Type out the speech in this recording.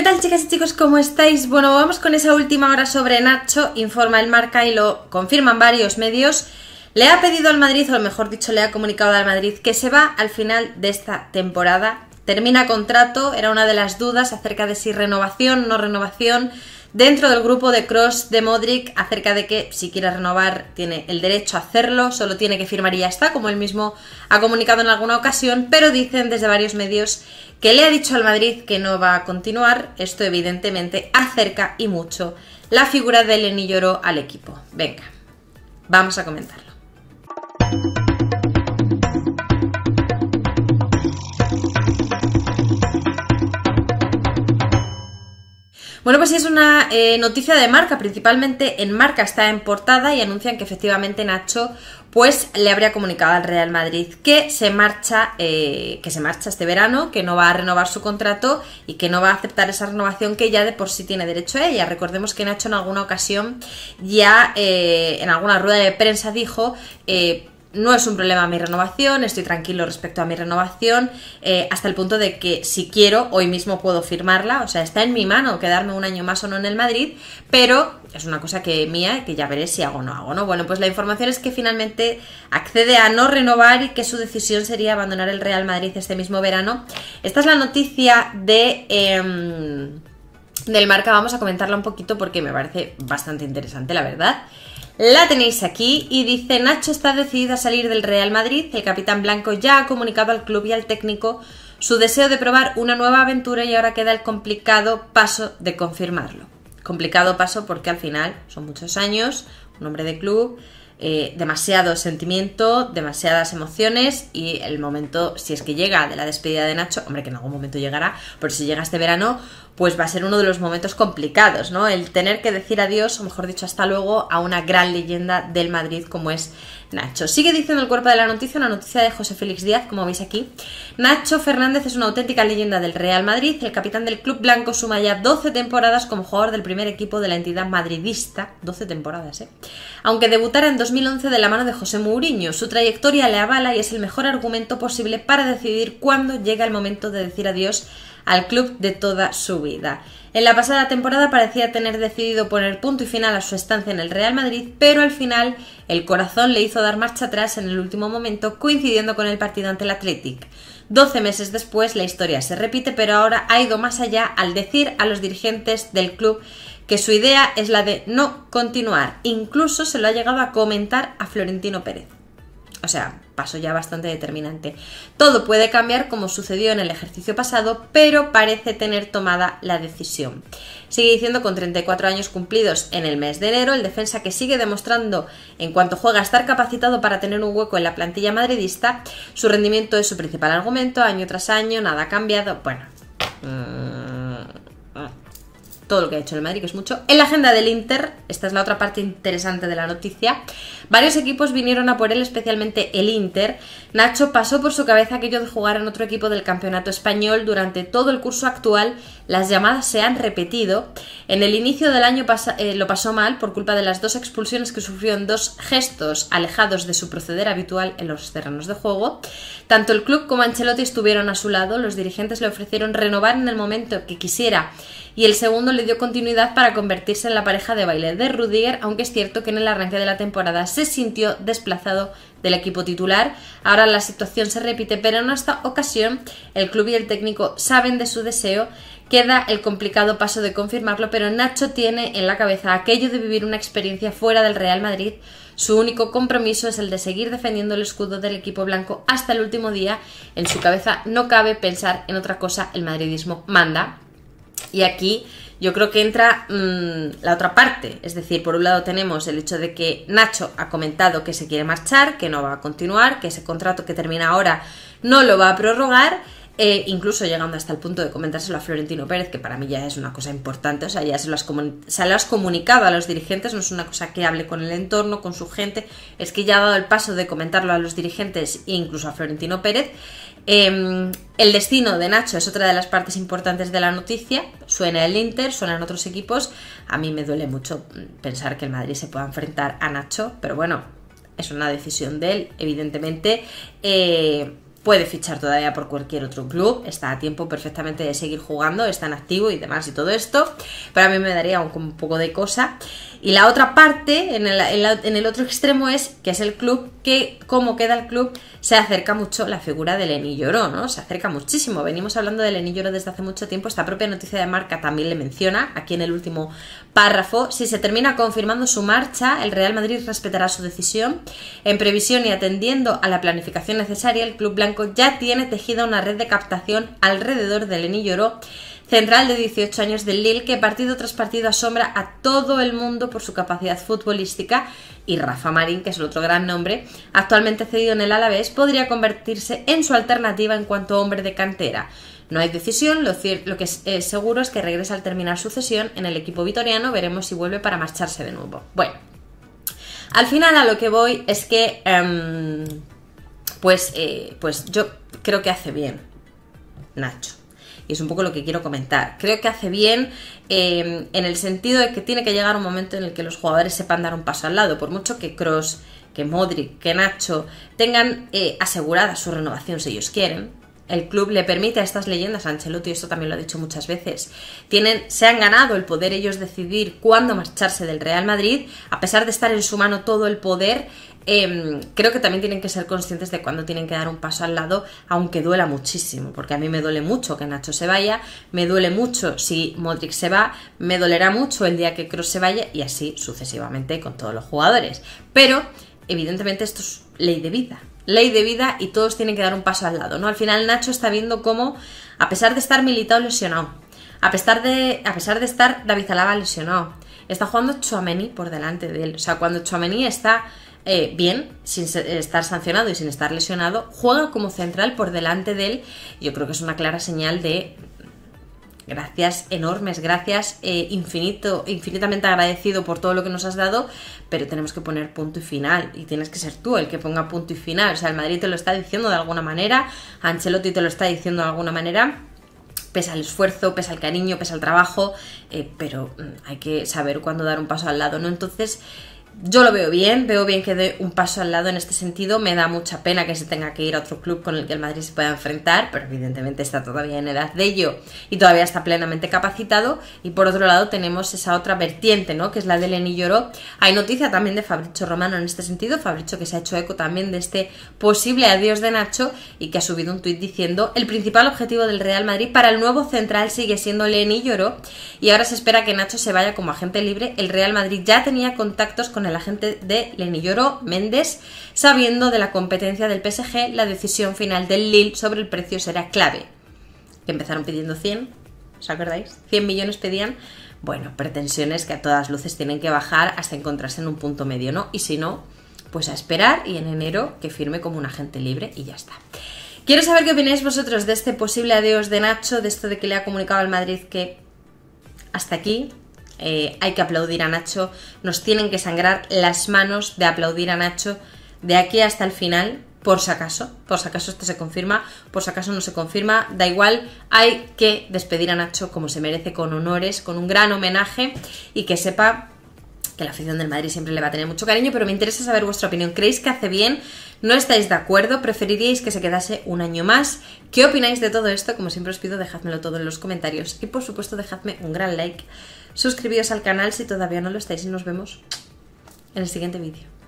¿Qué tal chicas y chicos? ¿Cómo estáis? Bueno, vamos con esa última hora sobre Nacho, informa el marca y lo confirman varios medios. Le ha pedido al Madrid, o mejor dicho, le ha comunicado al Madrid que se va al final de esta temporada. Termina contrato, era una de las dudas acerca de si renovación, no renovación dentro del grupo de Cross de Modric acerca de que si quiere renovar tiene el derecho a hacerlo, solo tiene que firmar y ya está, como él mismo ha comunicado en alguna ocasión, pero dicen desde varios medios que le ha dicho al Madrid que no va a continuar. Esto evidentemente acerca y mucho la figura de Eleni Lloró al equipo. Venga, vamos a comentarlo. Bueno, pues si es una eh, noticia de marca, principalmente en marca está en portada y anuncian que efectivamente Nacho pues le habría comunicado al Real Madrid que se marcha, eh, que se marcha este verano, que no va a renovar su contrato y que no va a aceptar esa renovación que ya de por sí tiene derecho a ella. Recordemos que Nacho en alguna ocasión ya eh, en alguna rueda de prensa dijo no es un problema mi renovación, estoy tranquilo respecto a mi renovación, eh, hasta el punto de que si quiero, hoy mismo puedo firmarla, o sea, está en mi mano quedarme un año más o no en el Madrid, pero es una cosa que mía, que ya veré si hago o no hago, ¿no? Bueno, pues la información es que finalmente accede a no renovar y que su decisión sería abandonar el Real Madrid este mismo verano. Esta es la noticia de... Em, del marca vamos a comentarla un poquito porque me parece bastante interesante, la verdad. La tenéis aquí y dice Nacho está decidido a salir del Real Madrid. El capitán blanco ya ha comunicado al club y al técnico su deseo de probar una nueva aventura y ahora queda el complicado paso de confirmarlo. Complicado paso porque al final son muchos años, un hombre de club, eh, demasiado sentimiento, demasiadas emociones y el momento, si es que llega de la despedida de Nacho, hombre que en algún momento llegará, pero si llega este verano, pues va a ser uno de los momentos complicados, ¿no? El tener que decir adiós, o mejor dicho, hasta luego, a una gran leyenda del Madrid como es Nacho. Sigue diciendo el cuerpo de la noticia, una noticia de José Félix Díaz, como veis aquí. Nacho Fernández es una auténtica leyenda del Real Madrid. El capitán del club blanco suma ya 12 temporadas como jugador del primer equipo de la entidad madridista. 12 temporadas, ¿eh? Aunque debutara en 2011 de la mano de José Mourinho, su trayectoria le avala y es el mejor argumento posible para decidir cuándo llega el momento de decir adiós al club de toda su vida. En la pasada temporada parecía tener decidido poner punto y final a su estancia en el Real Madrid, pero al final el corazón le hizo dar marcha atrás en el último momento, coincidiendo con el partido ante el Athletic. Doce meses después la historia se repite, pero ahora ha ido más allá al decir a los dirigentes del club que su idea es la de no continuar. Incluso se lo ha llegado a comentar a Florentino Pérez. O sea, paso ya bastante determinante. Todo puede cambiar como sucedió en el ejercicio pasado, pero parece tener tomada la decisión. Sigue diciendo con 34 años cumplidos en el mes de enero, el defensa que sigue demostrando en cuanto juega estar capacitado para tener un hueco en la plantilla madridista, su rendimiento es su principal argumento, año tras año, nada ha cambiado, bueno... Mm, todo lo que ha hecho el Madrid, que es mucho. En la agenda del Inter, esta es la otra parte interesante de la noticia, varios equipos vinieron a por él, especialmente el Inter. Nacho pasó por su cabeza aquello de jugar en otro equipo del campeonato español. Durante todo el curso actual, las llamadas se han repetido. En el inicio del año eh, lo pasó mal por culpa de las dos expulsiones que sufrió en dos gestos alejados de su proceder habitual en los terrenos de juego. Tanto el club como Ancelotti estuvieron a su lado. Los dirigentes le ofrecieron renovar en el momento que quisiera y el segundo le dio continuidad para convertirse en la pareja de baile de Rudiger, aunque es cierto que en el arranque de la temporada se sintió desplazado del equipo titular. Ahora la situación se repite, pero en esta ocasión el club y el técnico saben de su deseo. Queda el complicado paso de confirmarlo, pero Nacho tiene en la cabeza aquello de vivir una experiencia fuera del Real Madrid. Su único compromiso es el de seguir defendiendo el escudo del equipo blanco hasta el último día. En su cabeza no cabe pensar en otra cosa, el madridismo manda. Y aquí yo creo que entra mm, la otra parte. Es decir, por un lado tenemos el hecho de que Nacho ha comentado que se quiere marchar, que no va a continuar, que ese contrato que termina ahora no lo va a prorrogar. Eh, incluso llegando hasta el punto de comentárselo a Florentino Pérez, que para mí ya es una cosa importante, o sea, ya se lo, has se lo has comunicado a los dirigentes, no es una cosa que hable con el entorno, con su gente, es que ya ha dado el paso de comentarlo a los dirigentes e incluso a Florentino Pérez, Em, el destino de Nacho es otra de las partes importantes de la noticia. Suena el Inter, suenan otros equipos. A mí me duele mucho pensar que el Madrid se pueda enfrentar a Nacho, pero bueno, es una decisión de él, evidentemente. Eh, puede fichar todavía por cualquier otro club, está a tiempo perfectamente de seguir jugando, está en activo y demás y todo esto, para mí me daría un, poco de cosa. Y la otra parte, en el, otro extremo, es que es el club que, como queda el club, se acerca mucho la figura de Lenny Lloró, ¿no? Se acerca muchísimo. Venimos hablando de Lenín Lloró desde hace mucho tiempo. Esta propia noticia de marca también le menciona, aquí en el último párrafo. Si se termina confirmando su marcha, el Real Madrid respetará su decisión. En previsión y atendiendo a la planificación necesaria, el club ya tiene tejida una red de captación alrededor de Lenny Lloró, central de 18 años del Lille, que partido tras partido asombra a todo el mundo por su capacidad futbolística, y Rafa Marín, que es el otro gran nombre, actualmente cedido en el Alavés, podría convertirse en su alternativa en cuanto a hombre de cantera. No hay decisión, lo, que es eh, seguro es que regresa al terminar su cesión en el equipo vitoriano, veremos si vuelve para marcharse de nuevo. Bueno, al final a lo que voy es que... Em, pues, pues yo creo que hace bien, Nacho. Y es un poco lo que quiero comentar. Creo que hace bien em, en el sentido de que tiene que llegar un momento en el que los jugadores sepan dar un paso al lado. Por mucho que Cross, que Modric, que Nacho tengan eh, asegurada su renovación si ellos quieren, el club le permite a estas leyendas, Ancelotti, esto también lo ha dicho muchas veces, tienen, se han ganado el poder ellos decidir cuándo marcharse del Real Madrid, a pesar de estar en su mano todo el poder Em, creo que también tienen que ser conscientes de cuando tienen que dar un paso al lado, aunque duela muchísimo, porque a mí me duele mucho que Nacho se vaya, me duele mucho si Modric se va, me dolerá mucho el día que Cross se vaya y así sucesivamente con todos los jugadores. Pero, evidentemente, esto es ley de vida, ley de vida y todos tienen que dar un paso al lado, ¿no? Al final Nacho está viendo cómo, a pesar de estar militado lesionado, a pesar de, a pesar de estar David Alaba lesionado, está jugando Chouameni por delante de él. O sea, cuando Chouameni está eh, bien, sin estar sancionado y sin estar lesionado, juega como central por delante de él. Yo creo que es una clara señal de gracias enormes, gracias eh, infinito, infinitamente agradecido por todo lo que nos has dado, pero tenemos que poner punto y final y tienes que ser tú el que ponga punto y final. O sea, el Madrid te lo está diciendo de alguna manera, Ancelotti te lo está diciendo de alguna manera. Pesa el esfuerzo, pesa el cariño, pesa el trabajo, eh, pero mm, hay que saber cuándo dar un paso al lado, ¿no? Entonces, yo lo veo bien, veo bien que dé un paso al lado en este sentido. Me da mucha pena que se tenga que ir a otro club con el que el Madrid se pueda enfrentar, pero evidentemente está todavía en edad de ello y todavía está plenamente capacitado. Y por otro lado tenemos esa otra vertiente, ¿no? Que es la de Lenny Lloró. Hay noticia también de Fabricio Romano en este sentido. Fabricio que se ha hecho eco también de este posible adiós de Nacho y que ha subido un tuit diciendo el principal objetivo del Real Madrid para el nuevo central sigue siendo Lenny Lloró y ahora se espera que Nacho se vaya como agente libre. El Real Madrid ya tenía contactos con el agente de Lenilloro Méndez, sabiendo de la competencia del PSG, la decisión final del Lille sobre el precio será clave. Que empezaron pidiendo 100, ¿os acordáis? 100 millones pedían. Bueno, pretensiones que a todas luces tienen que bajar hasta encontrarse en un punto medio, ¿no? Y si no, pues a esperar y en enero que firme como un agente libre y ya está. Quiero saber qué opináis vosotros de este posible adiós de Nacho, de esto de que le ha comunicado al Madrid que hasta aquí, eh, hay que aplaudir a Nacho, nos tienen que sangrar las manos de aplaudir a Nacho de aquí hasta el final, por si acaso, por si acaso esto se confirma, por si acaso no se confirma, da igual, hay que despedir a Nacho como se merece, con honores, con un gran homenaje y que sepa que la afición del Madrid siempre le va a tener mucho cariño, pero me interesa saber vuestra opinión. ¿Creéis que hace bien? ¿No estáis de acuerdo? ¿Preferiríais que se quedase un año más? ¿Qué opináis de todo esto? Como siempre os pido, dejádmelo todo en los comentarios. Y por supuesto, dejadme un gran like. Suscribíos al canal si todavía no lo estáis y nos vemos en el siguiente vídeo.